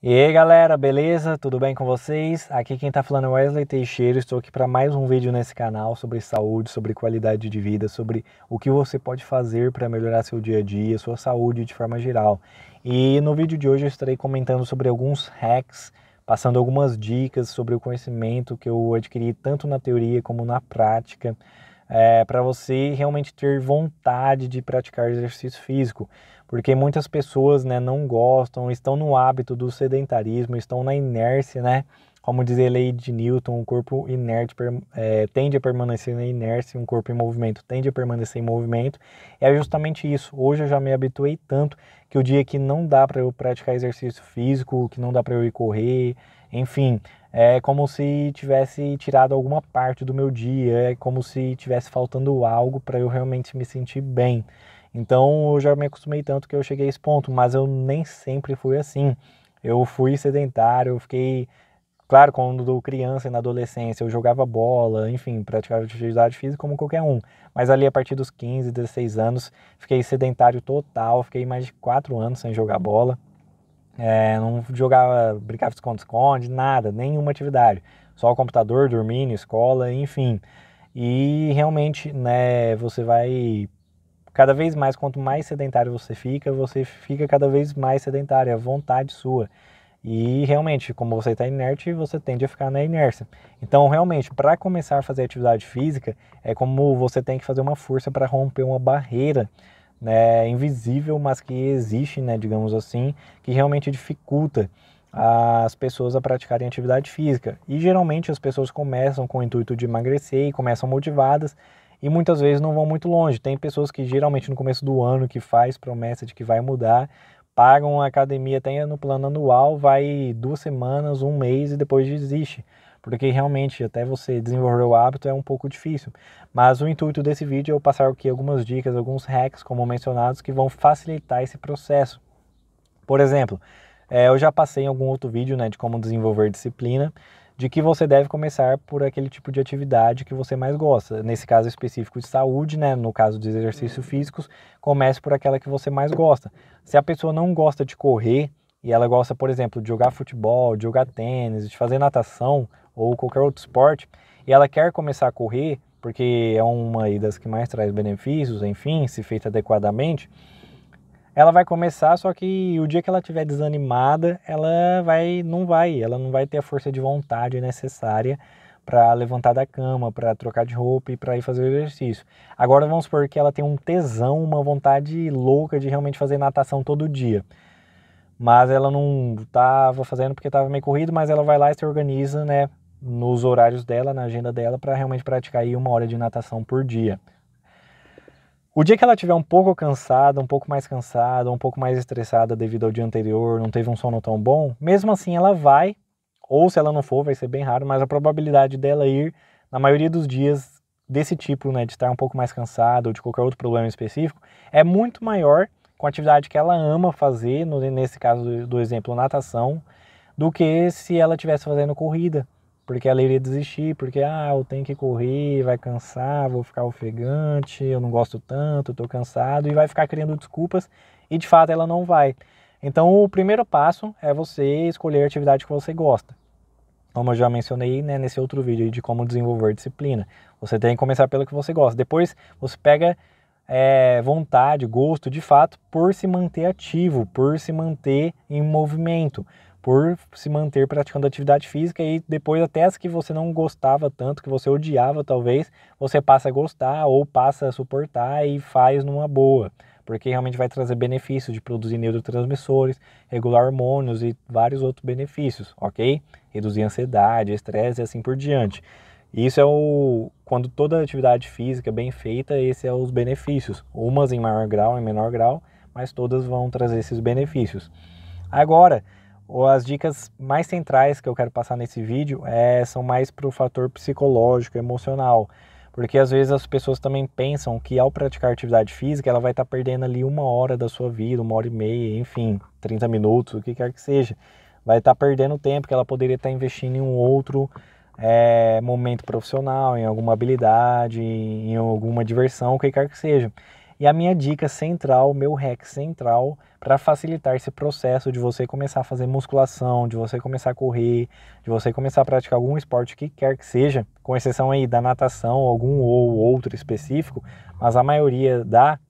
E aí galera, beleza? Tudo bem com vocês? Aqui quem tá falando é Wesley Teixeira, estou aqui para mais um vídeo nesse canal sobre saúde, sobre qualidade de vida, sobre o que você pode fazer para melhorar seu dia a dia, sua saúde de forma geral. E no vídeo de hoje eu estarei comentando sobre alguns hacks, passando algumas dicas sobre o conhecimento que eu adquiri tanto na teoria como na prática é, para você realmente ter vontade de praticar exercício físico, porque muitas pessoas né, não gostam, estão no hábito do sedentarismo, estão na inércia, né? Como diz a lei de Newton, um corpo inerte é, tende a permanecer na inércia, um corpo em movimento tende a permanecer em movimento. É justamente isso. Hoje eu já me habituei tanto que o dia que não dá para eu praticar exercício físico, que não dá para eu ir correr, enfim, é como se tivesse tirado alguma parte do meu dia, é como se tivesse faltando algo para eu realmente me sentir bem. Então eu já me acostumei tanto que eu cheguei a esse ponto, mas eu nem sempre fui assim. Eu fui sedentário, eu fiquei Claro, quando criança e na adolescência eu jogava bola, enfim, praticava atividade física como qualquer um. Mas ali a partir dos 15, 16 anos, fiquei sedentário total, fiquei mais de 4 anos sem jogar bola. É, não jogava, brincava de esconde-esconde, nada, nenhuma atividade. Só o computador, dormindo, escola, enfim. E realmente, né, você vai cada vez mais, quanto mais sedentário você fica, você fica cada vez mais sedentário, é vontade sua. E realmente, como você está inerte, você tende a ficar na inércia. Então, realmente, para começar a fazer atividade física, é como você tem que fazer uma força para romper uma barreira né, invisível, mas que existe, né, digamos assim, que realmente dificulta as pessoas a praticarem atividade física. E geralmente as pessoas começam com o intuito de emagrecer e começam motivadas e muitas vezes não vão muito longe. Tem pessoas que geralmente no começo do ano que faz promessa de que vai mudar, pagam a academia até no plano anual, vai duas semanas, um mês e depois desiste. Porque realmente, até você desenvolver o hábito é um pouco difícil. Mas o intuito desse vídeo é eu passar aqui algumas dicas, alguns hacks, como mencionados, que vão facilitar esse processo. Por exemplo, é, eu já passei em algum outro vídeo né, de como desenvolver disciplina de que você deve começar por aquele tipo de atividade que você mais gosta. Nesse caso específico de saúde, né, no caso dos exercícios uhum. físicos, comece por aquela que você mais gosta. Se a pessoa não gosta de correr e ela gosta, por exemplo, de jogar futebol, de jogar tênis, de fazer natação ou qualquer outro esporte, e ela quer começar a correr, porque é uma das que mais traz benefícios, enfim, se feita adequadamente, ela vai começar, só que o dia que ela estiver desanimada, ela vai não vai, ela não vai ter a força de vontade necessária para levantar da cama, para trocar de roupa e para ir fazer o exercício. Agora vamos supor que ela tem um tesão, uma vontade louca de realmente fazer natação todo dia. Mas ela não estava fazendo porque estava meio corrido, mas ela vai lá e se organiza, né, nos horários dela, na agenda dela, para realmente praticar aí uma hora de natação por dia. O dia que ela tiver um pouco cansada, um pouco mais cansada, um pouco mais estressada devido ao dia anterior, não teve um sono tão bom, mesmo assim ela vai, ou se ela não for, vai ser bem raro, mas a probabilidade dela ir, na maioria dos dias desse tipo, né, de estar um pouco mais cansada ou de qualquer outro problema específico, é muito maior com a atividade que ela ama fazer, no, nesse caso do, do exemplo, natação, do que se ela estivesse fazendo corrida porque ela iria desistir, porque ah, eu tenho que correr, vai cansar, vou ficar ofegante, eu não gosto tanto, estou cansado e vai ficar criando desculpas e de fato ela não vai. Então, o primeiro passo é você escolher a atividade que você gosta. Como eu já mencionei né, nesse outro vídeo de como desenvolver disciplina, você tem que começar pelo que você gosta. Depois, você pega é, vontade, gosto de fato por se manter ativo, por se manter em movimento por se manter praticando atividade física e depois até as que você não gostava tanto, que você odiava talvez, você passa a gostar ou passa a suportar e faz numa boa, porque realmente vai trazer benefícios de produzir neurotransmissores, regular hormônios e vários outros benefícios, ok? Reduzir ansiedade, estresse e assim por diante. Isso é o quando toda atividade física é bem feita, esses são é os benefícios. Umas em maior grau, em menor grau, mas todas vão trazer esses benefícios. Agora, as dicas mais centrais que eu quero passar nesse vídeo é, são mais para o fator psicológico, emocional, porque às vezes as pessoas também pensam que ao praticar atividade física ela vai estar tá perdendo ali uma hora da sua vida, uma hora e meia, enfim, 30 minutos, o que quer que seja. Vai estar tá perdendo tempo que ela poderia estar tá investindo em um outro é, momento profissional, em alguma habilidade, em alguma diversão, o que quer que seja. E a minha dica central, meu hack central para facilitar esse processo de você começar a fazer musculação, de você começar a correr, de você começar a praticar algum esporte que quer que seja, com exceção aí da natação, algum ou outro específico, mas a maioria dá,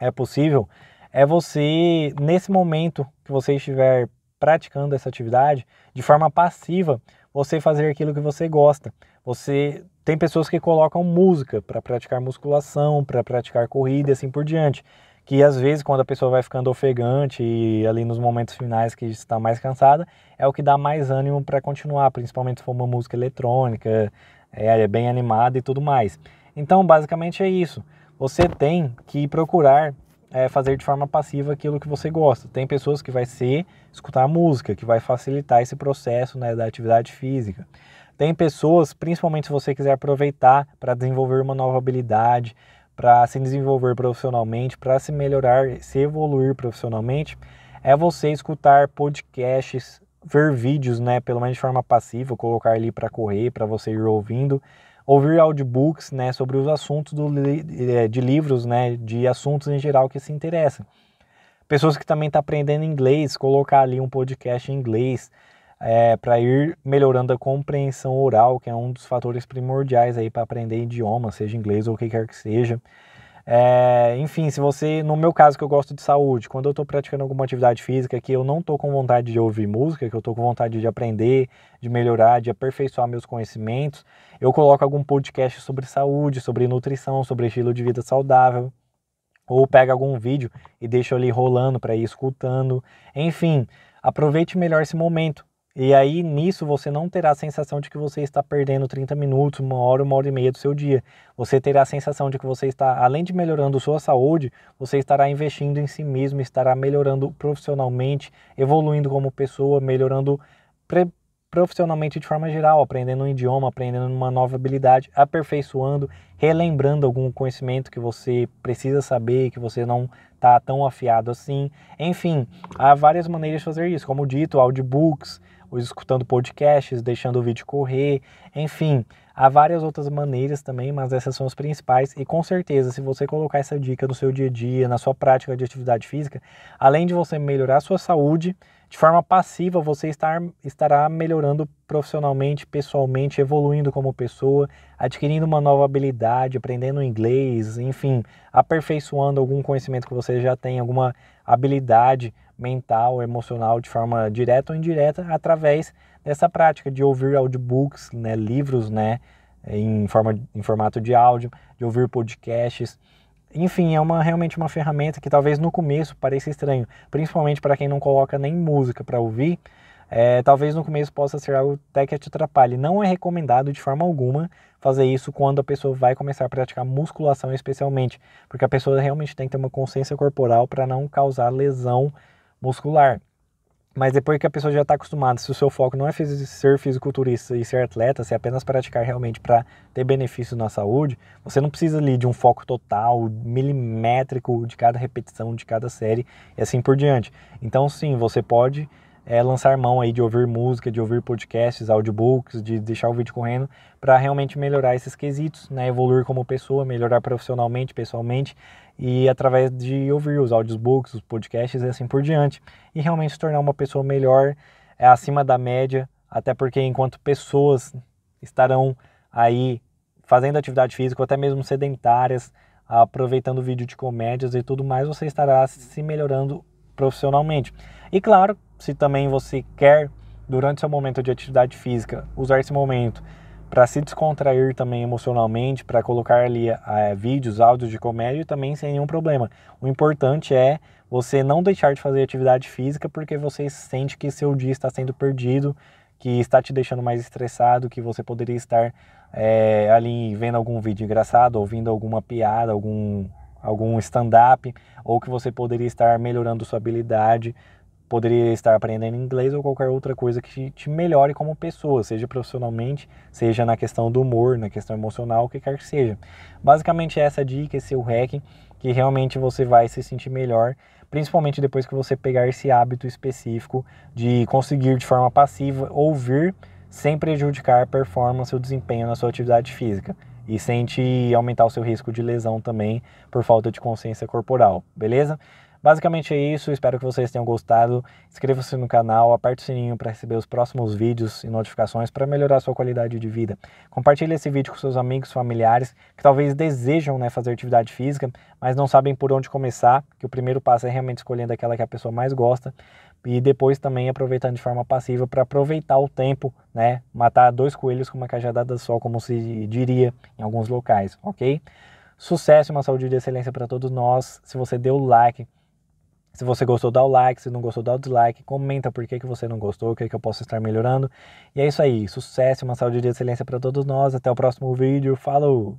é possível, é você, nesse momento que você estiver praticando essa atividade, de forma passiva, você fazer aquilo que você gosta. Você tem pessoas que colocam música para praticar musculação, para praticar corrida e assim por diante. Que às vezes, quando a pessoa vai ficando ofegante e ali nos momentos finais que está mais cansada, é o que dá mais ânimo para continuar, principalmente se for uma música eletrônica, é, é bem animada e tudo mais. Então, basicamente é isso. Você tem que procurar é fazer de forma passiva aquilo que você gosta. Tem pessoas que vai ser escutar música, que vai facilitar esse processo né, da atividade física. Tem pessoas, principalmente se você quiser aproveitar para desenvolver uma nova habilidade, para se desenvolver profissionalmente, para se melhorar, se evoluir profissionalmente, é você escutar podcasts, ver vídeos, né, pelo menos de forma passiva, colocar ali para correr, para você ir ouvindo, ouvir audiobooks, né, sobre os assuntos do, eh, de livros, né, de assuntos em geral que se interessam. Pessoas que também estão tá aprendendo inglês, colocar ali um podcast em inglês, é, para ir melhorando a compreensão oral, que é um dos fatores primordiais aí para aprender idioma, seja inglês ou o que quer que seja. É, enfim, se você, no meu caso que eu gosto de saúde, quando eu estou praticando alguma atividade física que eu não estou com vontade de ouvir música, que eu estou com vontade de aprender, de melhorar, de aperfeiçoar meus conhecimentos, eu coloco algum podcast sobre saúde, sobre nutrição, sobre estilo de vida saudável, ou pego algum vídeo e deixo ali rolando para ir escutando. Enfim, aproveite melhor esse momento. E aí nisso você não terá a sensação de que você está perdendo 30 minutos, uma hora, uma hora e meia do seu dia. Você terá a sensação de que você está, além de melhorando sua saúde, você estará investindo em si mesmo, estará melhorando profissionalmente, evoluindo como pessoa, melhorando profissionalmente de forma geral, aprendendo um idioma, aprendendo uma nova habilidade, aperfeiçoando, relembrando algum conhecimento que você precisa saber, que você não está tão afiado assim. Enfim, há várias maneiras de fazer isso, como dito, audiobooks ou escutando podcasts, deixando o vídeo correr, enfim. Há várias outras maneiras também, mas essas são as principais. E com certeza, se você colocar essa dica no seu dia a dia, na sua prática de atividade física, além de você melhorar a sua saúde, de forma passiva, você estar, estará melhorando profissionalmente, pessoalmente, evoluindo como pessoa, adquirindo uma nova habilidade, aprendendo inglês, enfim, aperfeiçoando algum conhecimento que você já tem, alguma habilidade mental, emocional, de forma direta ou indireta, através dessa prática de ouvir audiobooks, né, livros, né, em, forma, em formato de áudio, de ouvir podcasts, enfim, é uma realmente uma ferramenta que talvez no começo pareça estranho, principalmente para quem não coloca nem música para ouvir. É, talvez no começo possa ser algo até que te atrapalhe. Não é recomendado de forma alguma fazer isso quando a pessoa vai começar a praticar musculação, especialmente, porque a pessoa realmente tem que ter uma consciência corporal para não causar lesão muscular. Mas depois que a pessoa já está acostumada, se o seu foco não é ser fisiculturista e ser atleta, se é apenas praticar realmente para ter benefício na saúde, você não precisa ali de um foco total, milimétrico de cada repetição, de cada série e assim por diante. Então, sim, você pode é, lançar mão aí de ouvir música, de ouvir podcasts, audiobooks, de deixar o vídeo correndo para realmente melhorar esses quesitos, né? evoluir como pessoa, melhorar profissionalmente, pessoalmente e através de ouvir os audiobooks, os podcasts e assim por diante, e realmente se tornar uma pessoa melhor, é acima da média, até porque enquanto pessoas estarão aí fazendo atividade física, ou até mesmo sedentárias, aproveitando vídeo de comédias e tudo mais, você estará se melhorando profissionalmente. E claro, se também você quer durante seu momento de atividade física usar esse momento para se descontrair também emocionalmente, para colocar ali é, vídeos, áudios de comédia também sem nenhum problema. O importante é você não deixar de fazer atividade física porque você sente que seu dia está sendo perdido, que está te deixando mais estressado, que você poderia estar é, ali vendo algum vídeo engraçado, ouvindo alguma piada, algum, algum stand-up, ou que você poderia estar melhorando sua habilidade poderia estar aprendendo inglês ou qualquer outra coisa que te melhore como pessoa, seja profissionalmente, seja na questão do humor, na questão emocional, o que quer que seja. Basicamente essa dica, esse é o hack que realmente você vai se sentir melhor, principalmente depois que você pegar esse hábito específico de conseguir de forma passiva ouvir sem prejudicar a performance ou desempenho na sua atividade física e sem aumentar o seu risco de lesão também por falta de consciência corporal, beleza? Basicamente é isso, espero que vocês tenham gostado. Inscreva-se no canal, aperte o sininho para receber os próximos vídeos e notificações para melhorar sua qualidade de vida. Compartilhe esse vídeo com seus amigos, familiares que talvez desejam né, fazer atividade física, mas não sabem por onde começar, que o primeiro passo é realmente escolhendo aquela que a pessoa mais gosta e depois também aproveitando de forma passiva para aproveitar o tempo, né? Matar dois coelhos com uma cajadada só, como se diria em alguns locais, ok? Sucesso e uma saúde de excelência para todos nós. Se você deu like, se você gostou, dá o like. Se não gostou, dá o dislike. Comenta por que, que você não gostou, o que, que eu posso estar melhorando. E é isso aí. Sucesso, uma saúde de excelência para todos nós. Até o próximo vídeo. Falou!